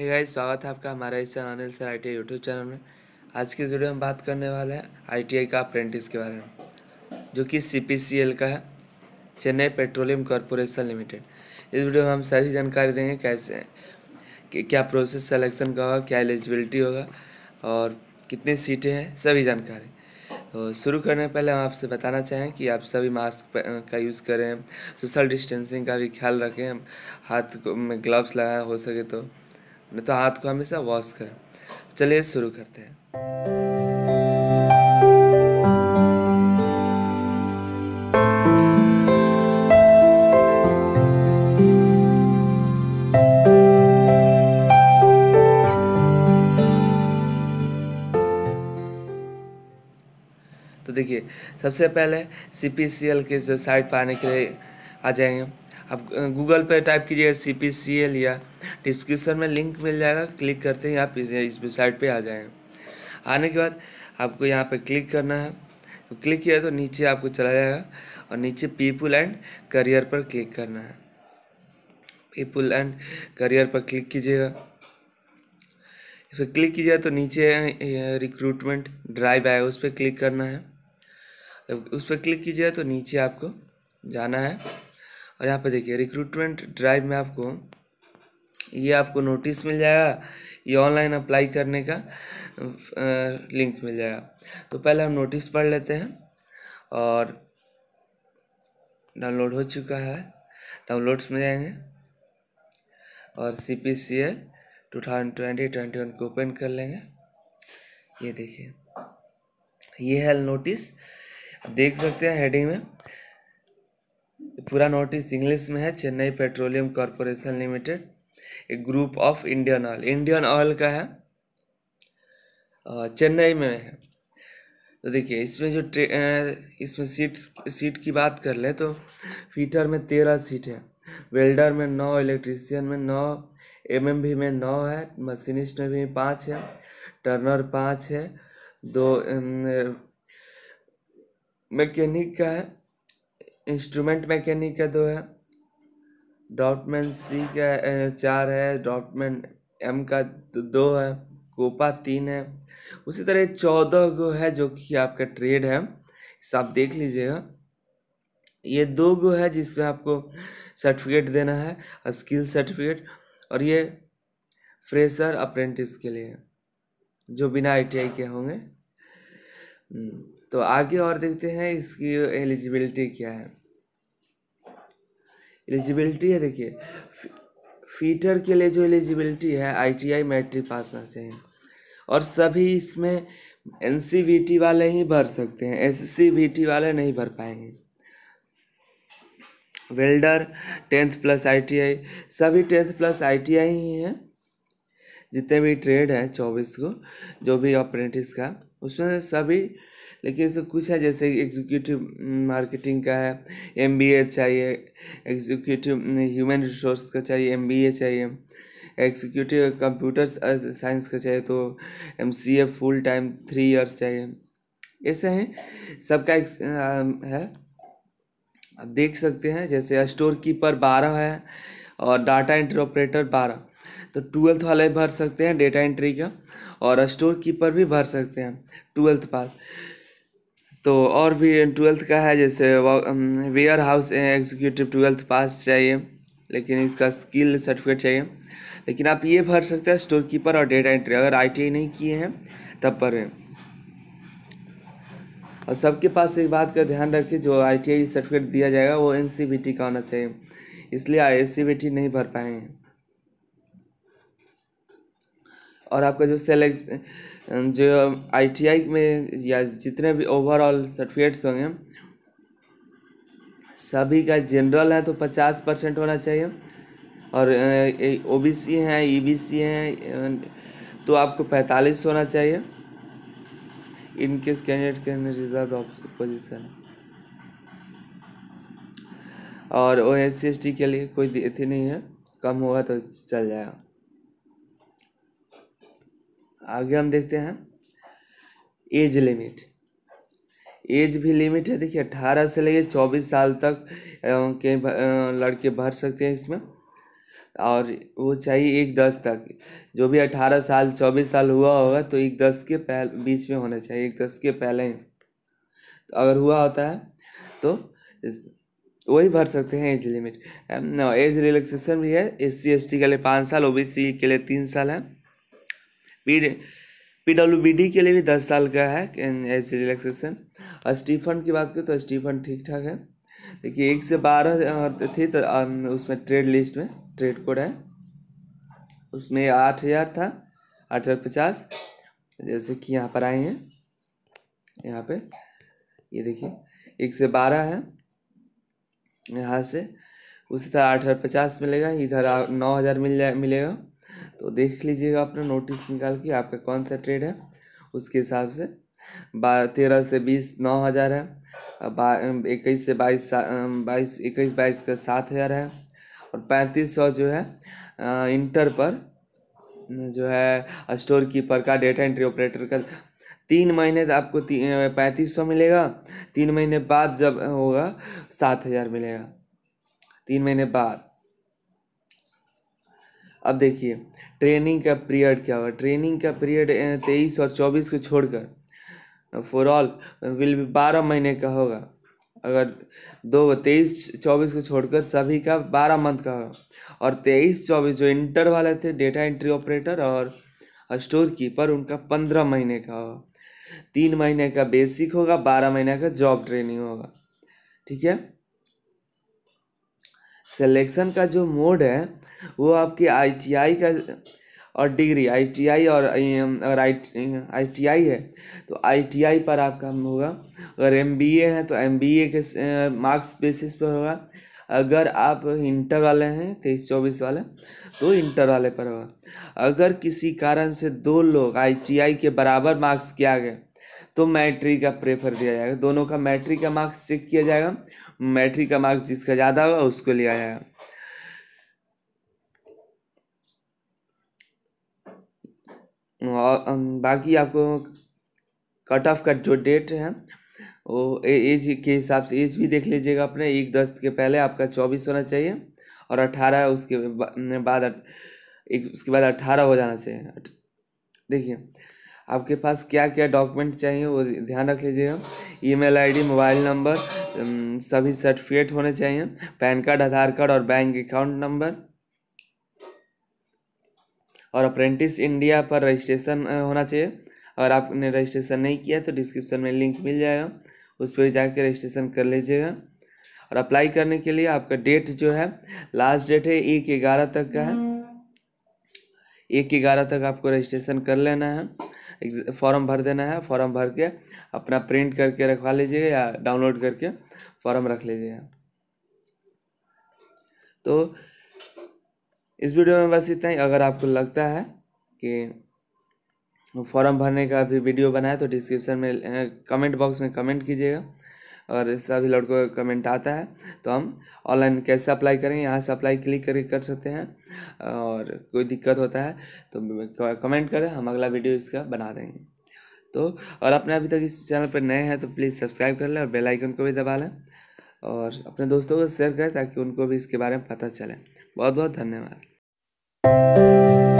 hey guys, स्वागत है आपका हमारे इस channel sir I T YouTube channel में आज के वीडियो में बात करने वाले हैं आई का अप्रेंटिस के बारे में जो कि सी का है चेन्नई पेट्रोलियम कॉरपोरेशन लिमिटेड इस वीडियो में हम सभी जानकारी देंगे कैसे कि क्या प्रोसेस सिलेक्शन का होगा क्या एलिजिबिलिटी होगा और कितनी सीटें हैं सभी जानकारी तो शुरू करने पहले हम आपसे बताना चाहें कि आप सभी मास्क का यूज़ करें सोशल डिस्टेंसिंग का भी ख्याल रखें हाथ में ग्लव्स लगाएं हो सके तो नहीं तो हाथ को हमेशा वॉश करें चलिए शुरू करते हैं तो देखिए सबसे पहले सी के जो साइड पाने के लिए आ जाएंगे आप गूगल पे टाइप कीजिएगा सी पी सी एल या डिस्क्रिप्शन में लिंक मिल जाएगा क्लिक करते ही आप इस, वेबसाइट पे आ जाएँ आने के बाद आपको यहाँ पे क्लिक करना है तो क्लिक किया तो नीचे आपको चला जाएगा और नीचे पीपुल एंड करियर पर क्लिक करना है पीपुल एंड करियर पर क्लिक कीजिएगा इस पर क्लिक कीजिएगा तो नीचे रिक्रूटमेंट ड्राइव आएगा उस पर क्लिक करना है उस पर क्लिक कीजिएगा तो नीचे आपको जाना है और यहाँ पे देखिए रिक्रूटमेंट ड्राइव में आपको ये आपको नोटिस मिल जाएगा ये ऑनलाइन अप्लाई करने का लिंक मिल जाएगा तो पहले हम नोटिस पढ़ लेते हैं और डाउनलोड हो चुका है डाउनलोड्स में जाएंगे और C P C L two thousand twenty twenty one को ओपन कर लेंगे ये देखिए ये है नोटिस देख सकते हैं हेडिंग में पूरा नोटिस इंग्लिश में है चेन्नई पेट्रोलियम कॉरपोरेशन लिमिटेड एक group of Indian oil Indian oil का है चेन्नई में है तो देखिए इसमें जो ट्रे इसमें सीट सीट की बात कर लें तो फीटर में तेरह सीट है वेल्डर में नौ इलेक्ट्रीशियन में नौ एम एम भी में नौ है मशीनिस्ट में भी पाँच है टर्नर पाँच है दो मैकेनिक का है इंस्ट्रूमेंट मैकेनिक का दो है डॉटमैन सी का चार है डॉटमैन एम का दो है कोपा तीन है उसी तरह चौदह गो है जो कि आपका ट्रेड है आप देख लीजिएगा ये दो गो है जिसमें आपको सर्टिफिकेट देना है स्किल सर्टिफिकेट और ये फ्रेशर अप्रेंटिस के लिए जो बिना आईटीआई के होंगे हम्म, तो आगे और देखते हैं इसकी एलिजिबिलिटी क्या है एलिजिबिलिटी है देखिए फीटर के लिए जो एलिजिबिलिटी है आईटीआई मैट्रिक पास होना चाहिए और सभी इसमें एन वाले ही भर सकते हैं एस वाले नहीं भर पाएंगे वेल्डर टेंथ प्लस आईटीआई सभी टेंथ प्लस आईटीआई ही हैं जितने भी ट्रेड हैं चौबीस को जो भी अप्रेंटिस का उसमें सभी लेकिन इसमें कुछ है जैसे एग्जीक्यूटिव हम्म, मार्केटिंग का है एम चाहिए एग्जीक्यूटिव ह्यूमन रिसोर्स का चाहिए एम चाहिए एग्जीक्यूटिव कंप्यूटर साइंस का चाहिए तो M full time three years चाहिए ऐसे हैं सबका है आप देख सकते हैं जैसे स्टोर कीपर बारह है और डाटा एंट्री ऑपरेटर बारह तो ट्वेल्थ वाले भर सकते हैं डेटा एंट्री का और स्टोर कीपर भी भर सकते हैं ट्वेल्थ पास तो और भी ट्वेल्थ का है जैसे warehouse executive twelfth pass चाहिए लेकिन इसका स्किल सर्टिफिकेट चाहिए लेकिन आप ये भर सकते हैं स्टोर कीपर और डेटा एंट्री अगर आई नहीं किए हैं तब भरें और सबके पास एक बात का ध्यान रखें जो आई सर्टिफिकेट दिया जाएगा वो एन का होना चाहिए इसलिए आई नहीं भर पाए हैं और आपका जो सेलेक्स जो आईटीआई में या जितने भी ओवरऑल सर्टिफिकेट्स होंगे सभी का जनरल है तो पचास परसेंट होना चाहिए और ओ बी सी हैं ई बी सी हैं तो आपको पैंतालीस होना चाहिए इनकेस कैंडिडेट के अंदर रिजर्व पोजिशन और O S C S T के लिए कोई अथी नहीं है कम होगा तो चल जाएगा आगे हम देखते हैं एज लिमिट एज भी लिमिट है देखिए अठारह से लेके चौबीस साल तक के लड़के भर सकते हैं इसमें और वो चाहिए एक दस तक जो भी अठारह साल चौबीस साल हुआ होगा तो एक दस के पहल बीच में होना चाहिए एक दस के पहले ही तो अगर हुआ होता है तो वही भर सकते हैं एज लिमिट एज रिलैक्सेशन भी है एस सी एस टी के लिए पाँच साल ओ बी सी के लिए तीन साल है पी डी के लिए भी दस साल का है एज रिलैक्सेशन और स्टीफन की बात करें तो स्टीफन ठीक ठाक है देखिए एक से बारह थी तो उसमें ट्रेड लिस्ट में ट्रेड कोड है उसमें आठ हज़ार था आठ हज़ार पचास जैसे कि यहाँ पर आए हैं यहाँ पे ये देखिए एक से बारह है यहाँ से उसी तरह तो आठ हज़ार पचास मिलेगा इधर नौ हज़ार मिल जाए मिलेगा तो देख लीजिएगा अपना नोटिस निकाल के आपका कौन सा ट्रेड है उसके हिसाब से बारह तेरह से बीस नौ हज़ार है इक्कीस से बाईस बाईस इक्कीस बाईस का सात हज़ार है और पैंतीस सौ जो है आ, इंटर पर जो है स्टोर कीपर का डेटा एंट्री ऑपरेटर का तीन महीने तो आपको पैंतीस सौ मिलेगा तीन महीने बाद जब होगा सात हज़ार मिलेगा तीन महीने बाद अब देखिए ट्रेनिंग का पीरियड क्या होगा ट्रेनिंग का पीरियड तेईस और चौबीस को छोड़कर फॉर ऑल विल भी बारह महीने का होगा अगर दो तेईस चौबीस को छोड़कर सभी का बारह मंथ का होगा और तेईस चौबीस जो इंटर वाले थे डेटा एंट्री ऑपरेटर और स्टोर कीपर उनका पंद्रह महीने का होगा तीन महीने का बेसिक होगा बारह महीने का जॉब ट्रेनिंग होगा ठीक है सिलेक्शन का जो मोड है वो आपकी आईटीआई का और डिग्री आईटीआई और अगर आईटीआई है तो आईटीआई पर आपका होगा अगर एमबीए है तो एमबीए के मार्क्स बेसिस पर होगा अगर आप इंटर वाले हैं तेईस चौबीस वाले तो इंटर वाले पर होगा अगर किसी कारण से दो लोग आईटीआई के बराबर मार्क्स किया गया तो मैट्रिक का प्रेफर दिया जाएगा दोनों का मैट्रिक का मार्क्स चेक किया जाएगा मैट्रिक का मार्क्स जिसका ज़्यादा होगा उसको लिया जाएगा और बाकी आपको कट ऑफ का जो डेट है वो एज के हिसाब से एज भी देख लीजिएगा अपने एक दस के पहले आपका चौबीस होना चाहिए और अठारह उसके बाद एक उसके बाद अठारह हो जाना चाहिए देखिए आपके पास क्या क्या डॉक्यूमेंट चाहिए वो ध्यान रख लीजिएगा ईमेल आईडी मोबाइल नंबर सभी सर्टिफिकेट होने चाहिए पैन कार्ड आधार कार्ड और बैंक अकाउंट नंबर और अप्रेंटिस इंडिया पर रजिस्ट्रेशन होना चाहिए अगर आपने रजिस्ट्रेशन नहीं किया तो डिस्क्रिप्शन में लिंक मिल जाएगा उस पर जाकर रजिस्ट्रेशन कर लीजिएगा और अप्लाई करने के लिए आपका डेट जो है लास्ट डेट है एक ग्यारह तक का है हम्म। एक ग्यारह तक आपको रजिस्ट्रेशन कर लेना है फॉर्म भर देना है फॉर्म भर के अपना प्रिंट करके रखवा लीजिएगा या डाउनलोड करके फॉर्म रख लीजिएगा तो इस वीडियो में बस इतना ही अगर आपको लगता है कि फॉर्म भरने का भी वीडियो बनाए तो डिस्क्रिप्शन में कमेंट बॉक्स में कमेंट कीजिएगा अगर सभी लड़कों का कमेंट आता है तो हम ऑनलाइन कैसे अप्लाई करें यहाँ से अप्लाई क्लिक करके कर सकते हैं और कोई दिक्कत होता है तो कमेंट करें हम अगला वीडियो इसका बना देंगे तो और अपने अभी तक इस चैनल पर नए हैं तो प्लीज़ सब्सक्राइब कर लें और बेल आइकन को भी दबा लें और अपने दोस्तों को शेयर करें ताकि उनको भी इसके बारे में पता चले बहुत बहुत धन्यवाद